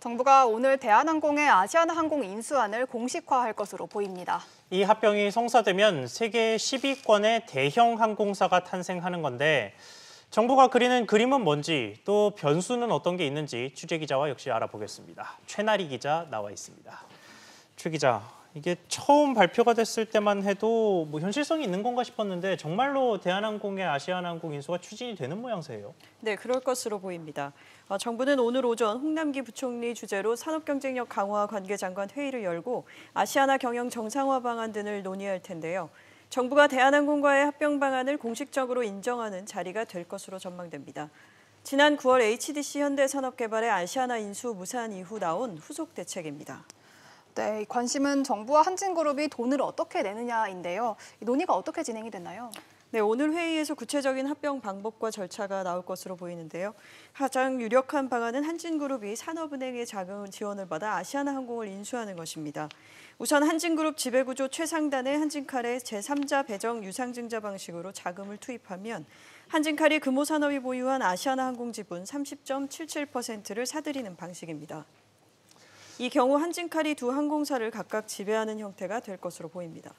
정부가 오늘 대한항공의 아시아나항공 인수안을 공식화할 것으로 보입니다. 이 합병이 성사되면 세계 10위권의 대형 항공사가 탄생하는 건데 정부가 그리는 그림은 뭔지 또 변수는 어떤 게 있는지 취재 기자와 역시 알아보겠습니다. 최나리 기자 나와 있습니다. 최 기자, 이게 처음 발표가 됐을 때만 해도 뭐 현실성이 있는 건가 싶었는데 정말로 대한항공의 아시아나항공 인수가 추진이 되는 모양새예요. 네, 그럴 것으로 보입니다. 어, 정부는 오늘 오전 홍남기 부총리 주재로 산업경쟁력 강화 관계장관 회의를 열고 아시아나 경영 정상화 방안 등을 논의할 텐데요. 정부가 대한항공과의 합병 방안을 공식적으로 인정하는 자리가 될 것으로 전망됩니다. 지난 9월 HDC 현대산업개발의 아시아나 인수 무산 이후 나온 후속 대책입니다. 네, 관심은 정부와 한진그룹이 돈을 어떻게 내느냐인데요. 이 논의가 어떻게 진행이 됐나요? 네, 오늘 회의에서 구체적인 합병 방법과 절차가 나올 것으로 보이는데요. 가장 유력한 방안은 한진그룹이 산업은행의 자금 지원을 받아 아시아나항공을 인수하는 것입니다. 우선 한진그룹 지배구조 최상단의 한진칼의 제3자 배정 유상증자 방식으로 자금을 투입하면 한진칼이 금호산업이 보유한 아시아나항공 지분 30.77%를 사들이는 방식입니다. 이 경우 한진칼이 두 항공사를 각각 지배하는 형태가 될 것으로 보입니다.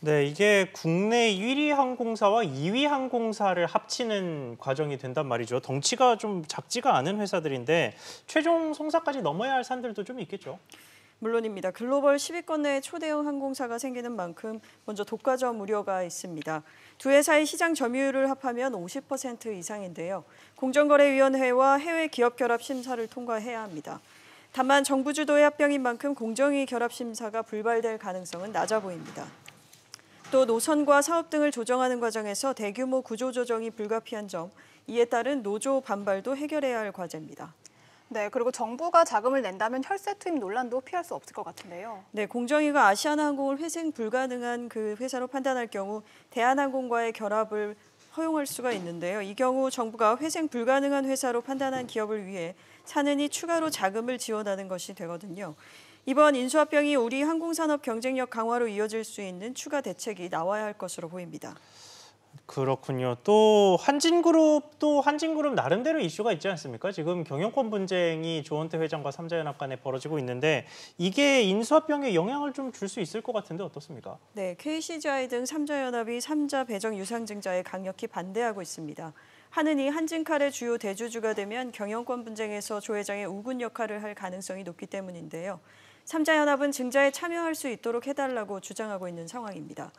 네, 이게 국내 1위 항공사와 2위 항공사를 합치는 과정이 된단 말이죠. 덩치가 좀 작지가 않은 회사들인데 최종 성사까지 넘어야 할 산들도 좀 있겠죠. 물론입니다. 글로벌 10위권 내에 초대형 항공사가 생기는 만큼 먼저 독과점 우려가 있습니다. 두 회사의 시장 점유율을 합하면 50% 이상인데요. 공정거래위원회와 해외 기업결합 심사를 통과해야 합니다. 다만 정부 주도의 합병인 만큼 공정위 결합 심사가 불발될 가능성은 낮아 보입니다. 또 노선과 사업 등을 조정하는 과정에서 대규모 구조조정이 불가피한 점, 이에 따른 노조 반발도 해결해야 할 과제입니다. 네, 그리고 정부가 자금을 낸다면 혈세 투입 논란도 피할 수 없을 것 같은데요. 네, 공정위가 아시아나항공을 회생 불가능한 그 회사로 판단할 경우 대한항공과의 결합을 허용할 수가 있는데요. 이 경우 정부가 회생 불가능한 회사로 판단한 기업을 위해 차는이 추가로 자금을 지원하는 것이 되거든요. 이번 인수합병이 우리 항공산업 경쟁력 강화로 이어질 수 있는 추가 대책이 나와야 할 것으로 보입니다. 그렇군요. 또 한진그룹도 한진그룹 나름대로 이슈가 있지 않습니까? 지금 경영권 분쟁이 조원태 회장과 삼자연합 간에 벌어지고 있는데 이게 인수합병에 영향을 좀 줄 수 있을 것 같은데 어떻습니까? 네, KCGI 등 삼자연합이 삼자 배정 유상증자에 강력히 반대하고 있습니다. 하느니 한진칼의 주요 대주주가 되면 경영권 분쟁에서 조 회장의 우군 역할을 할 가능성이 높기 때문인데요. 삼자연합은 증자에 참여할 수 있도록 해달라고 주장하고 있는 상황입니다.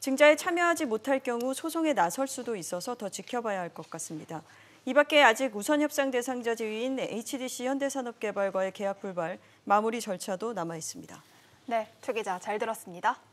증자에 참여하지 못할 경우 소송에 나설 수도 있어서 더 지켜봐야 할 것 같습니다. 이 밖에 아직 우선 협상 대상자 지위인 HDC 현대산업개발과의 계약 불발 마무리 절차도 남아 있습니다. 네, 최 기자 잘 들었습니다.